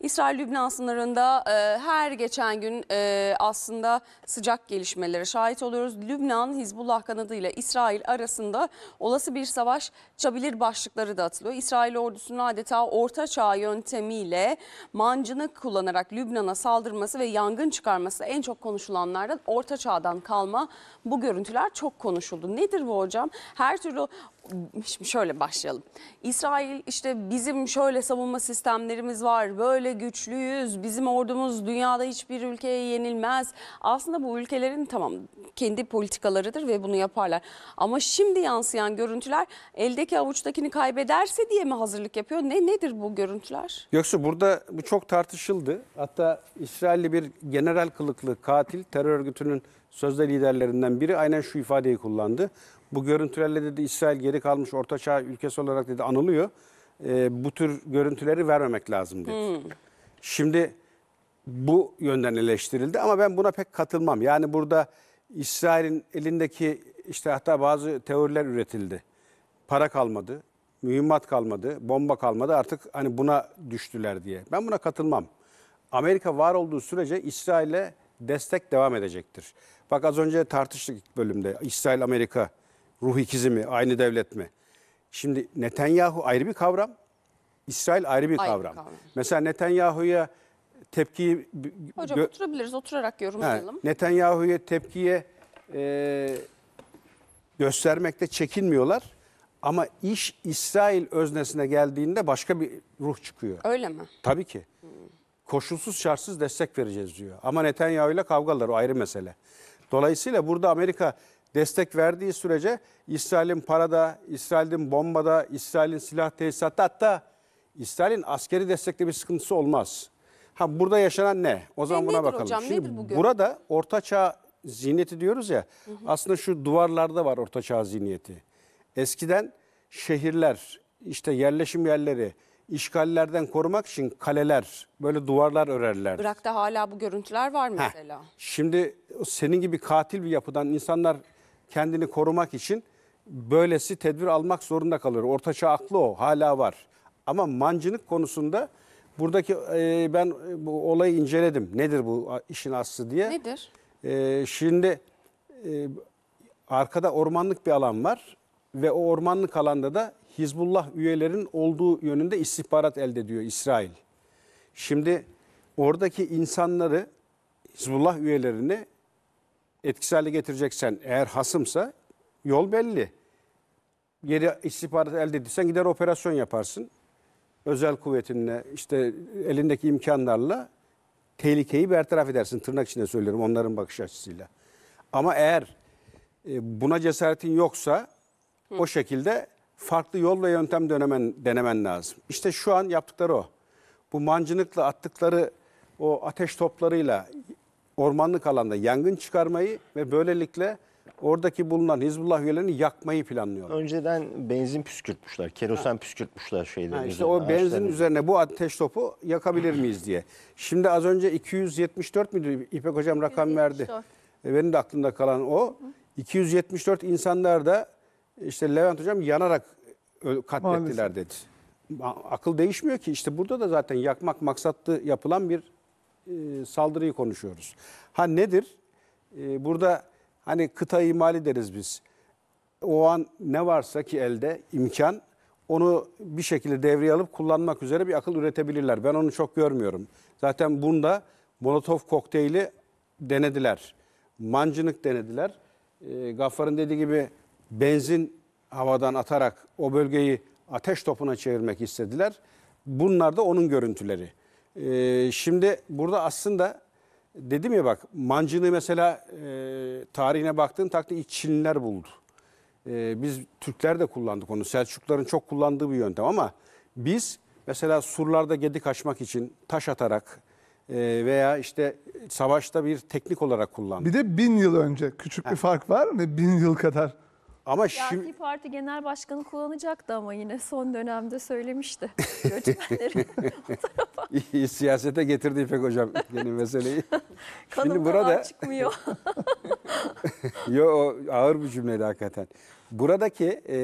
İsrail-Lübnan sınırında e, her geçen gün e, aslında sıcak gelişmelere şahit oluyoruz. Lübnan Hizbullah kanadı ile İsrail arasında olası bir savaş çabilir başlıkları da atılıyor. İsrail ordusunun adeta orta çağ yöntemiyle mancını kullanarak Lübnan'a saldırması ve yangın çıkarması en çok konuşulanlardan orta çağdan kalma bu görüntüler çok konuşuldu. Nedir bu hocam? Her türlü Şimdi şöyle başlayalım. İsrail işte bizim şöyle savunma sistemlerimiz var, böyle güçlüyüz, bizim ordumuz dünyada hiçbir ülkeye yenilmez. Aslında bu ülkelerin tamam kendi politikalarıdır ve bunu yaparlar. Ama şimdi yansıyan görüntüler eldeki avuçtakini kaybederse diye mi hazırlık yapıyor? Ne nedir bu görüntüler? Yoksa burada bu çok tartışıldı. Hatta İsrailli bir general kılıklı katil terör örgütünün sözde liderlerinden biri aynen şu ifadeyi kullandı. Bu görüntülerle dedi İsrail geri kalmış ortaçağ ülkesi olarak dedi anılıyor. E, bu tür görüntüleri vermemek lazım dedi. Hmm. Şimdi bu yönden eleştirildi ama ben buna pek katılmam. Yani burada İsrail'in elindeki işte hatta bazı teoriler üretildi. Para kalmadı, mühimmat kalmadı, bomba kalmadı artık hani buna düştüler diye. Ben buna katılmam. Amerika var olduğu sürece İsrail'e destek devam edecektir. Bak az önce tartıştık bölümde İsrail-Amerika Ruh ikizi mi? Aynı devlet mi? Şimdi Netanyahu ayrı bir kavram. İsrail ayrı bir Ayrı kavram. kavram. Mesela Netanyahu'ya tepkiyi... Hocam oturabiliriz, oturarak yorumlayalım. Netanyahu'ya tepkiye e, göstermekte çekinmiyorlar. Ama iş İsrail öznesine geldiğinde başka bir ruh çıkıyor. Öyle mi? Tabii ki. Koşulsuz şartsız destek vereceğiz diyor. Ama Netanyahu ile kavgalar o ayrı mesele. Dolayısıyla burada Amerika destek verdiği sürece İsrail'in parada, İsrail'in bombada, İsrail'in silah tesisatta hatta İsrail'in askeri destekte bir sıkıntısı olmaz. Ha burada yaşanan ne? O zaman ne, buna bakalım. Hocam, Şimdi burada ortaçağ zihniyeti diyoruz ya. Hı hı. Aslında şu duvarlarda var ortaçağ zihniyeti. Eskiden şehirler, işte yerleşim yerleri, işgallerden korumak için kaleler, böyle duvarlar örerler. Irak'ta hala bu görüntüler var mesela. Heh, şimdi senin gibi katil bir yapıdan insanlar kendini korumak için böylesi tedbir almak zorunda kalıyor. Ortaçağ aklı o hala var. Ama mancınık konusunda buradaki e, ben bu olayı inceledim. Nedir bu işin aslı diye. Nedir? E, şimdi e, arkada ormanlık bir alan var ve o ormanlık alanda da Hizbullah üyelerin olduğu yönünde istihbarat elde ediyor İsrail. Şimdi oradaki insanları Hizbullah üyelerini etkisiz hale getireceksen eğer hasımsa yol belli. Yeri istihbarat elde edilsen gider operasyon yaparsın. Özel kuvvetinle işte elindeki imkanlarla tehlikeyi bertaraf edersin. Tırnak içinde söylüyorum onların bakış açısıyla. Ama eğer e, buna cesaretin yoksa Hı. o şekilde farklı yolla yöntem denemen, denemen lazım. İşte şu an yaptıkları o. Bu mancınıkla attıkları o ateş toplarıyla ormanlık alanda yangın çıkarmayı ve böylelikle oradaki bulunan Hizbullah üyelerini yakmayı planlıyorlar. Önceden benzin püskürtmüşler, kerosen ha. püskürtmüşler şeyleri. İşte o benzin ağaçların... üzerine bu ateş topu yakabilir miyiz diye. Şimdi az önce 274 müydü İpek Hocam rakam verdi. benim de aklımda kalan o. 274 insanlar da işte Levent Hocam yanarak katlettiler Maalesef. dedi. Akıl değişmiyor ki işte burada da zaten yakmak maksatlı yapılan bir e, saldırıyı konuşuyoruz. Ha nedir? E, burada hani kıta imali deriz biz. O an ne varsa ki elde imkan onu bir şekilde devreye alıp kullanmak üzere bir akıl üretebilirler. Ben onu çok görmüyorum. Zaten bunda Molotov kokteyli denediler. Mancınık denediler. E, Gaffar'ın dediği gibi benzin havadan atarak o bölgeyi ateş topuna çevirmek istediler. Bunlar da onun görüntüleri. Ee, şimdi burada aslında dedim ya bak mancını mesela e, tarihine baktığın takdirde ilk Çinliler buldu. E, biz Türkler de kullandık onu. Selçukluların çok kullandığı bir yöntem ama biz mesela surlarda gedik açmak için taş atarak e, veya işte savaşta bir teknik olarak kullandık. Bir de bin yıl önce küçük bir fark var mı? Bin yıl kadar. Ama Siyasi Parti Genel Başkanı kullanacaktı ama yine son dönemde söylemişti göçmenleri siyasete getirdi İpek Hocam yeni meseleyi. şimdi burada çıkmıyor. Yo o ağır bir cümleydi hakikaten. Buradaki e,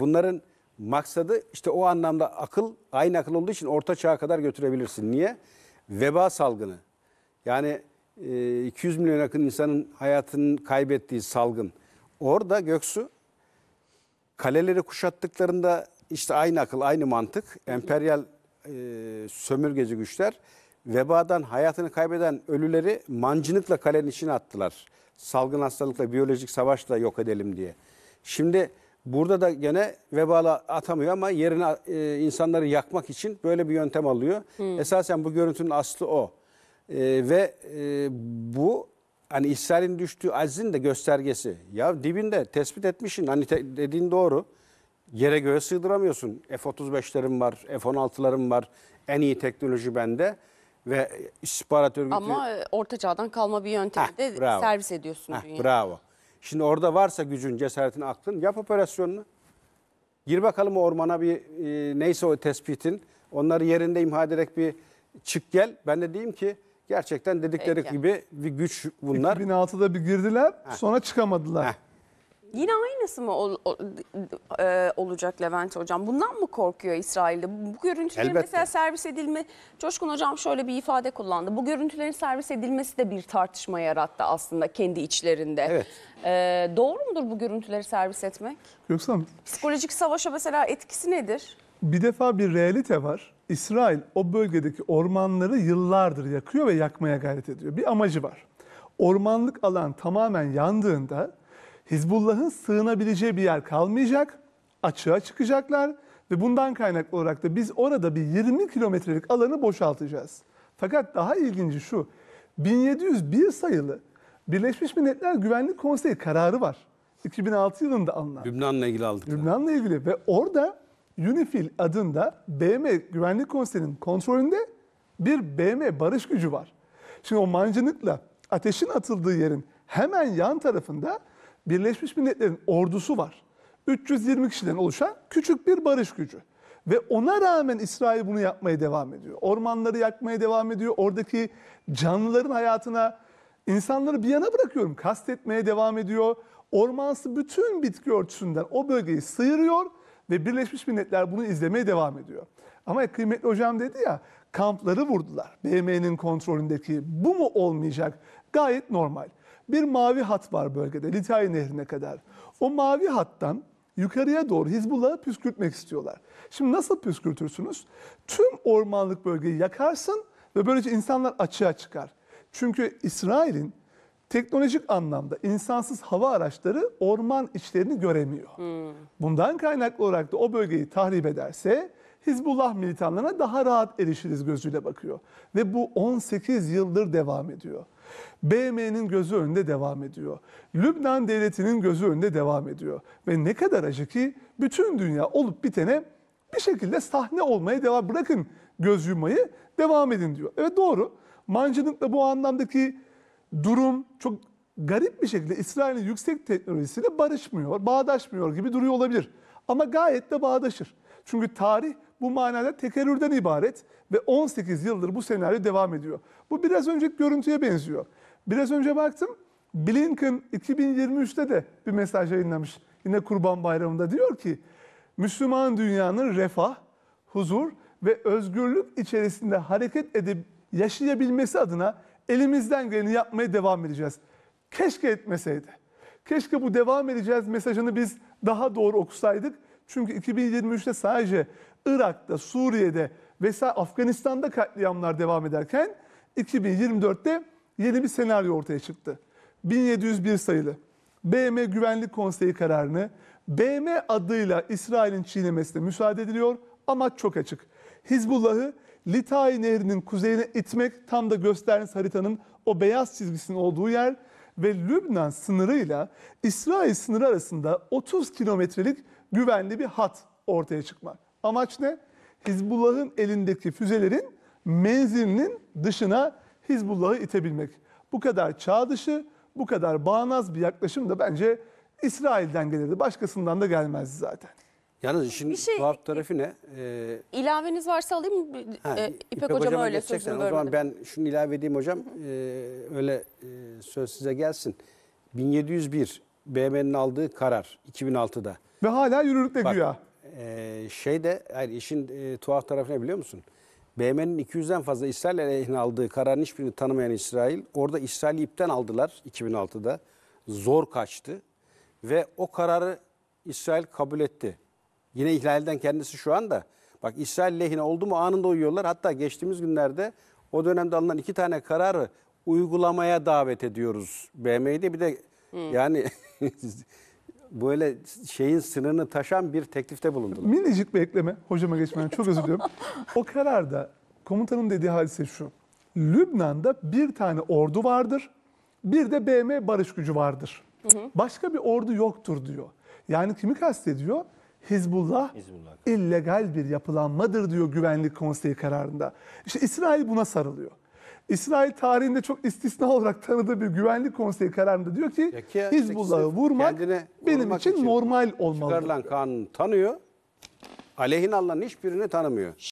bunların maksadı işte o anlamda akıl aynı akıl olduğu için orta çağa kadar götürebilirsin. Niye? Veba salgını. Yani 200 e, milyon yakın insanın hayatını kaybettiği salgın. Orada Göksu Kaleleri kuşattıklarında işte aynı akıl, aynı mantık. Emperyal e, sömürgeci güçler vebadan hayatını kaybeden ölüleri mancınıkla kalenin içine attılar. Salgın hastalıkla, biyolojik savaşla yok edelim diye. Şimdi burada da gene vebala atamıyor ama yerine e, insanları yakmak için böyle bir yöntem alıyor. Hmm. Esasen bu görüntünün aslı o. E, ve e, bu hani İsrail'in düştüğü azin de göstergesi. Ya dibinde tespit etmişsin. Hani te, dediğin doğru. Yere göğe sığdıramıyorsun. F-35'lerim var, F-16'larım var. En iyi teknoloji bende ve istihbarat örgütü... Ama e, orta çağdan kalma bir yöntemde Heh, bravo. servis ediyorsun Heh, Bravo. Şimdi orada varsa gücün, cesaretin, aklın yap operasyonunu. Gir bakalım ormana bir e, neyse o tespitin. Onları yerinde imha ederek bir çık gel. Ben de diyeyim ki Gerçekten dedikleri Peki. gibi bir güç bunlar. 2006'da bir girdiler Heh. sonra çıkamadılar. Heh. Yine aynısı mı ol, ol, e, olacak Levent Hocam? Bundan mı korkuyor İsrail'de? Bu görüntülerin Elbette. mesela servis edilme... Coşkun Hocam şöyle bir ifade kullandı. Bu görüntülerin servis edilmesi de bir tartışma yarattı aslında kendi içlerinde. Evet. E, doğru mudur bu görüntüleri servis etmek? Yoksa mı? Psikolojik savaşa mesela etkisi nedir? bir defa bir realite var. İsrail o bölgedeki ormanları yıllardır yakıyor ve yakmaya gayret ediyor. Bir amacı var. Ormanlık alan tamamen yandığında Hizbullah'ın sığınabileceği bir yer kalmayacak, açığa çıkacaklar ve bundan kaynaklı olarak da biz orada bir 20 kilometrelik alanı boşaltacağız. Fakat daha ilginci şu, 1701 sayılı Birleşmiş Milletler Güvenlik Konseyi kararı var. 2006 yılında alınan. Lübnan'la ilgili aldık. Lübnan'la ilgili ve orada Unifil adında BM Güvenlik Konseyi'nin kontrolünde bir BM barış gücü var. Şimdi o mancınıkla ateşin atıldığı yerin hemen yan tarafında Birleşmiş Milletler'in ordusu var. 320 kişiden oluşan küçük bir barış gücü. Ve ona rağmen İsrail bunu yapmaya devam ediyor. Ormanları yakmaya devam ediyor. Oradaki canlıların hayatına insanları bir yana bırakıyorum. Kastetmeye devam ediyor. Ormansı bütün bitki örtüsünden o bölgeyi sıyırıyor ve Birleşmiş Milletler bunu izlemeye devam ediyor. Ama kıymetli hocam dedi ya kampları vurdular. BM'nin kontrolündeki bu mu olmayacak? Gayet normal. Bir mavi hat var bölgede Litay Nehri'ne kadar. O mavi hattan yukarıya doğru Hizbullah'ı püskürtmek istiyorlar. Şimdi nasıl püskürtürsünüz? Tüm ormanlık bölgeyi yakarsın ve böylece insanlar açığa çıkar. Çünkü İsrail'in teknolojik anlamda insansız hava araçları orman içlerini göremiyor. Hmm. Bundan kaynaklı olarak da o bölgeyi tahrip ederse Hizbullah militanlarına daha rahat erişiriz gözüyle bakıyor. Ve bu 18 yıldır devam ediyor. BM'nin gözü önünde devam ediyor. Lübnan devletinin gözü önünde devam ediyor. Ve ne kadar acı ki bütün dünya olup bitene bir şekilde sahne olmaya devam bırakın göz yummayı devam edin diyor. Evet doğru. Mancınık'la bu anlamdaki durum çok garip bir şekilde İsrail'in yüksek teknolojisiyle barışmıyor, bağdaşmıyor gibi duruyor olabilir. Ama gayet de bağdaşır. Çünkü tarih bu manada tekerrürden ibaret ve 18 yıldır bu senaryo devam ediyor. Bu biraz önceki görüntüye benziyor. Biraz önce baktım Blinken 2023'te de bir mesaj yayınlamış. Yine Kurban Bayramı'nda diyor ki Müslüman dünyanın refah, huzur ve özgürlük içerisinde hareket edip yaşayabilmesi adına elimizden geleni yapmaya devam edeceğiz. Keşke etmeseydi. Keşke bu devam edeceğiz mesajını biz daha doğru okusaydık. Çünkü 2023'te sadece Irak'ta, Suriye'de vesaire Afganistan'da katliamlar devam ederken 2024'te yeni bir senaryo ortaya çıktı. 1701 sayılı BM Güvenlik Konseyi kararını BM adıyla İsrail'in çiğnemesine müsaade ediliyor ama çok açık. Hizbullah'ı Litay Nehri'nin kuzeyine itmek tam da gösterdiğiniz haritanın o beyaz çizgisinin olduğu yer ve Lübnan sınırıyla İsrail sınırı arasında 30 kilometrelik güvenli bir hat ortaya çıkmak. Amaç ne? Hizbullah'ın elindeki füzelerin menzilinin dışına Hizbullah'ı itebilmek. Bu kadar çağ dışı, bu kadar bağnaz bir yaklaşım da bence İsrail'den gelirdi. Başkasından da gelmezdi zaten. Yalnız işin şey, tuhaf e, tarafı ne? E, ee, ilaveniz varsa alayım Ha, ee, İpek, İpek hocam öyle sözünü bölmedim. O zaman ben şunu ilave edeyim hocam. E, öyle e, söz size gelsin. 1701 BM'nin aldığı karar 2006'da. Ve hala yürürlükte Bak, güya. E, şey de hayır, işin e, tuhaf tarafı ne biliyor musun? BM'nin 200'den fazla İsrail aleyhine aldığı kararın hiçbirini tanımayan İsrail. Orada İsrail'i ipten aldılar 2006'da. Zor kaçtı. Ve o kararı İsrail kabul etti. Yine ihlalden kendisi şu anda. Bak İsrail lehine oldu mu anında uyuyorlar. Hatta geçtiğimiz günlerde o dönemde alınan iki tane kararı uygulamaya davet ediyoruz BM'de. Bir de hmm. yani böyle şeyin sınırını taşan bir teklifte bulundular. Minicik bir ekleme. Hocama geçmeden çok özür diliyorum. o kararda komutanın dediği hadise şu. Lübnan'da bir tane ordu vardır. Bir de BM barış gücü vardır. Hı hı. Başka bir ordu yoktur diyor. Yani kimi kastediyor? Hizbullah, Hizbullah. illegal bir yapılanmadır diyor Güvenlik Konseyi kararında. İşte İsrail buna sarılıyor. İsrail tarihinde çok istisna olarak tanıdığı bir güvenlik konseyi kararında diyor ki, ki Hizbullah'ı vurmak benim için, için normal olmalı. Çıkarılan kanunu tanıyor. Aleyhine alınan hiçbirini tanımıyor.